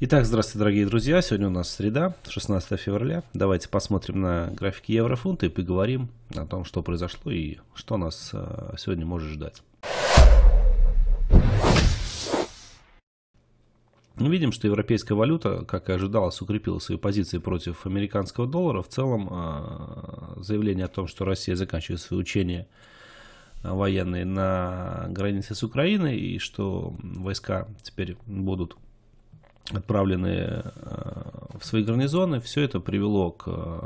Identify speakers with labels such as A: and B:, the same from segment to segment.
A: Итак, здравствуйте, дорогие друзья. Сегодня у нас среда, 16 февраля. Давайте посмотрим на графики еврофунта и поговорим о том, что произошло и что нас э, сегодня может ждать. Мы видим, что европейская валюта, как и ожидалось, укрепила свои позиции против американского доллара. В целом, э, заявление о том, что Россия заканчивает свои учения э, военные на границе с Украиной и что войска теперь будут отправлены э, в свои гарнизоны. Все это привело к э,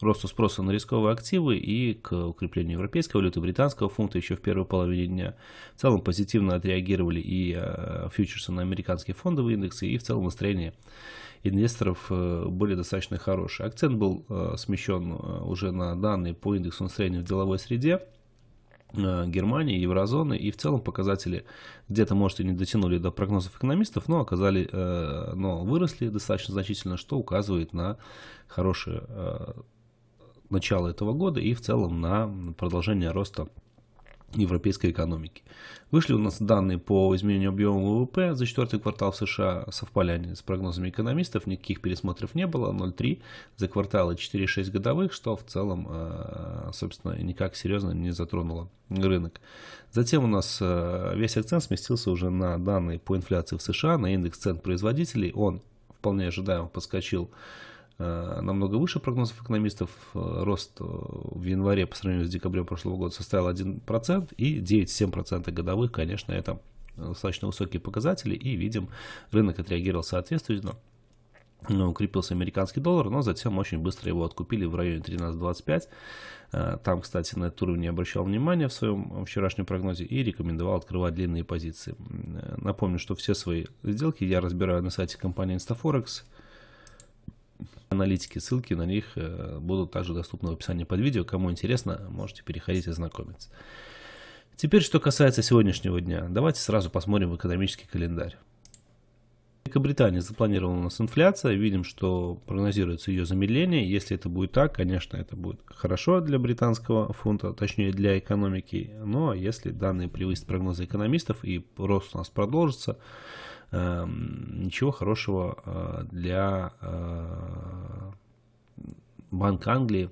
A: росту спроса на рисковые активы и к укреплению европейской валюты, британского фунта еще в первой половине дня. В целом позитивно отреагировали и э, фьючерсы на американские фондовые индексы, и в целом настроение инвесторов были достаточно хорошие. Акцент был смещен уже на данные по индексу настроения в деловой среде. Э, Германии, еврозоны, и в целом показатели где-то, может, и не дотянули до прогнозов экономистов, но оказали, э, но выросли достаточно значительно, что указывает на хорошее э, начало этого года и в целом на продолжение роста европейской экономики. Вышли у нас данные по изменению объема ВВП за четвертый квартал в США, совпали они с прогнозами экономистов, никаких пересмотров не было, 0,3 за кварталы 4,6 годовых, что в целом, э, собственно, никак серьезно не затронуло рынок. Затем у нас э, весь акцент сместился уже на данные по инфляции в США, на индекс цен производителей, он вполне ожидаемо подскочил Э, намного выше прогнозов экономистов. Э, рост э, в январе по сравнению с декабрем прошлого года составил 1% и 9,7% годовых, конечно, это достаточно высокие показатели, и видим, рынок отреагировал соответственно ну, укрепился американский доллар, но затем очень быстро его откупили в районе 13.25. Там, кстати, на этот уровень я обращал внимание в своем вчерашнем прогнозе и рекомендовал открывать длинные позиции. Напомню, что все свои сделки я разбираю на сайте компании InstaForex. Аналитики, ссылки на них э, будут также доступны в описании под видео. Кому интересно, можете переходить и знакомиться. Теперь, что касается сегодняшнего дня, давайте сразу посмотрим экономический календарь. В Великобритании запланирована у нас инфляция, видим, что прогнозируется ее замедление. Если это будет так, конечно, это будет хорошо для британского фунта, точнее для экономики. Но если данные превысят прогнозы экономистов и рост у нас продолжится, Эм, ничего хорошего э, для э, Банка Англии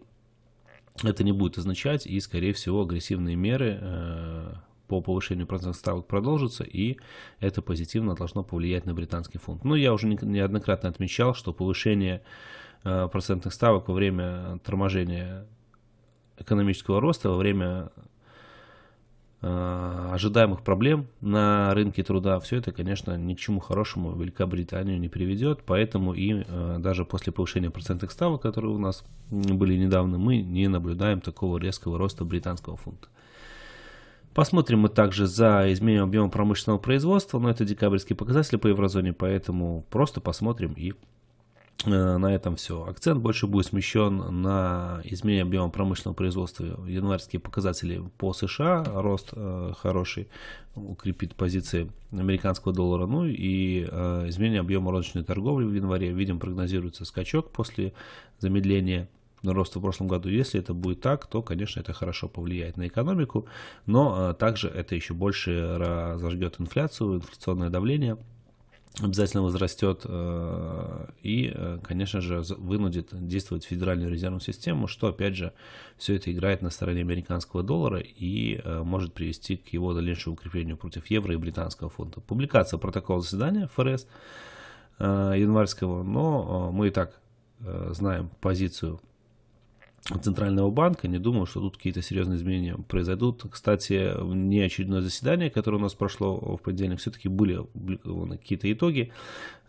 A: это не будет означать, и, скорее всего, агрессивные меры э, по повышению процентных ставок продолжится, и это позитивно должно повлиять на британский фунт. Но ну, я уже неоднократно отмечал, что повышение процентных ставок во время торможения экономического роста, во время а, ожидаемых проблем на рынке труда, все это, конечно, ни к чему хорошему Великобританию не приведет, поэтому и а, даже после повышения процентных ставок, которые у нас были недавно, мы не наблюдаем такого резкого роста британского фунта. Посмотрим мы также за изменением объема промышленного производства, но это декабрьские показатели по еврозоне, поэтому просто посмотрим и Э, на этом все. Акцент больше будет смещен на изменение объема промышленного производства. Январские показатели по США, рост э, хороший, укрепит позиции американского доллара. Ну и э, изменение объема розничной торговли в январе. Видим, прогнозируется скачок после замедления роста в прошлом году. Если это будет так, то, конечно, это хорошо повлияет на экономику, но э, также это еще больше разожгет инфляцию, инфляционное давление – обязательно возрастет э, и, э, конечно же, вынудит действовать Федеральную резервную систему, что, опять же, все это играет на стороне американского доллара и э, может привести к его дальнейшему укреплению против евро и британского фунта. Публикация протокола заседания ФРС январского, но мы и так знаем позицию Центрального банка. Не думаю, что тут какие-то серьезные изменения произойдут. Кстати, не очередное заседание, которое у нас прошло в понедельник, все-таки были опубликованы какие-то итоги.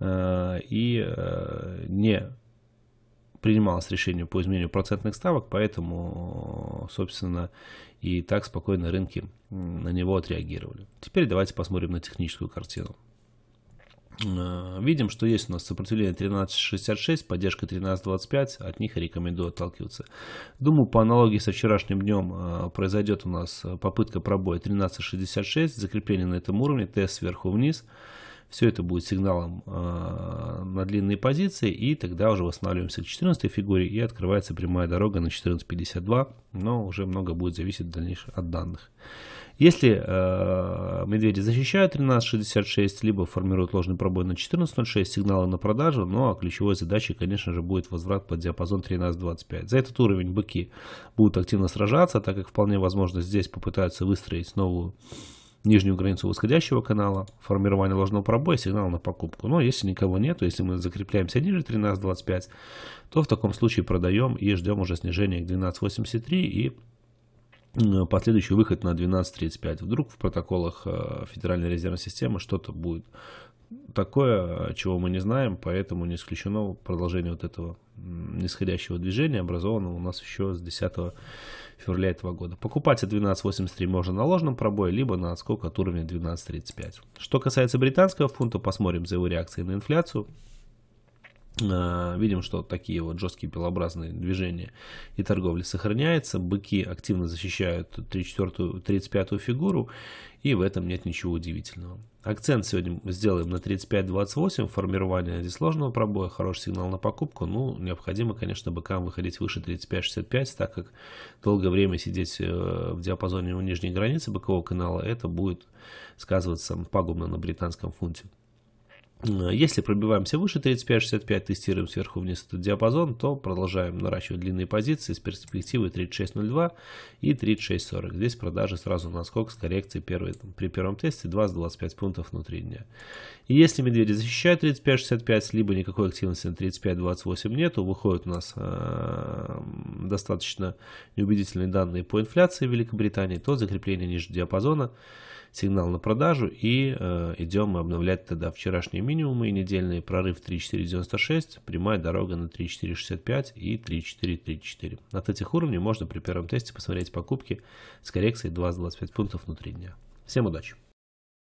A: Э, и э, не принималось решение по изменению процентных ставок, поэтому, э, собственно, и так спокойно рынки на него отреагировали. Теперь давайте посмотрим на техническую картину. Э, видим, что есть у нас сопротивление 13.66, поддержка 13.25, от них рекомендую отталкиваться. Думаю, по аналогии со вчерашним днем э, произойдет у нас э, попытка пробоя 13.66, закрепление на этом уровне, тест сверху вниз – все это будет сигналом э, на длинные позиции, и тогда уже восстанавливаемся к 14 фигуре, и открывается прямая дорога на 14.52, но уже много будет зависеть дальнейших от данных. Если э, медведи защищают 13.66, либо формируют ложный пробой на 14.06, сигналы на продажу, ну а ключевой задачей, конечно же, будет возврат под диапазон 13.25. За этот уровень быки будут активно сражаться, так как вполне возможно здесь попытаются выстроить новую нижнюю границу восходящего канала, формирование ложного пробоя, сигнал на покупку. Но если никого нет, если мы закрепляемся ниже 13.25, то в таком случае продаем и ждем уже снижения к 12.83 и последующий выход на 12.35. Вдруг в протоколах э, Федеральной резервной системы что-то будет такое, э, чего мы не знаем, поэтому не исключено продолжение вот этого нисходящего движения, образованного у нас еще с 10 февраля этого года. Покупать от 12.83 можно на ложном пробое, либо на отскок от уровня 12.35. Что касается британского фунта, посмотрим за его реакцией на инфляцию. А, видим, что такие вот жесткие пилообразные движения и торговли сохраняются. Быки активно защищают 34-35 фигуру, и в этом нет ничего удивительного. Акцент сегодня сделаем на 35-28, формирование здесь сложного пробоя, хороший сигнал на покупку. Ну, необходимо, конечно, быкам выходить выше 35-65, так как долгое время сидеть э, в диапазоне у нижней границы бокового канала, это будет сказываться пагубно на британском фунте. Э, если пробиваемся выше 35-65, тестируем сверху вниз этот диапазон, то продолжаем наращивать длинные позиции с перспективой 36.02 и 36.40. Здесь продажи сразу на скок с коррекцией первой, там, при первом тесте 20-25 пунктов внутри дня. И если медведи защищают 35-65, либо никакой активности на 35-28 нету, выходят у нас э, достаточно неубедительные данные по инфляции в Великобритании, то закрепление ниже диапазона сигнал на продажу и э, идем обновлять тогда вчерашние минимумы и недельные прорыв 3.496, прямая дорога на 3.465 и 3.434. От этих уровней можно при первом тесте посмотреть покупки с коррекцией 20-25 пунктов внутри дня. Всем удачи!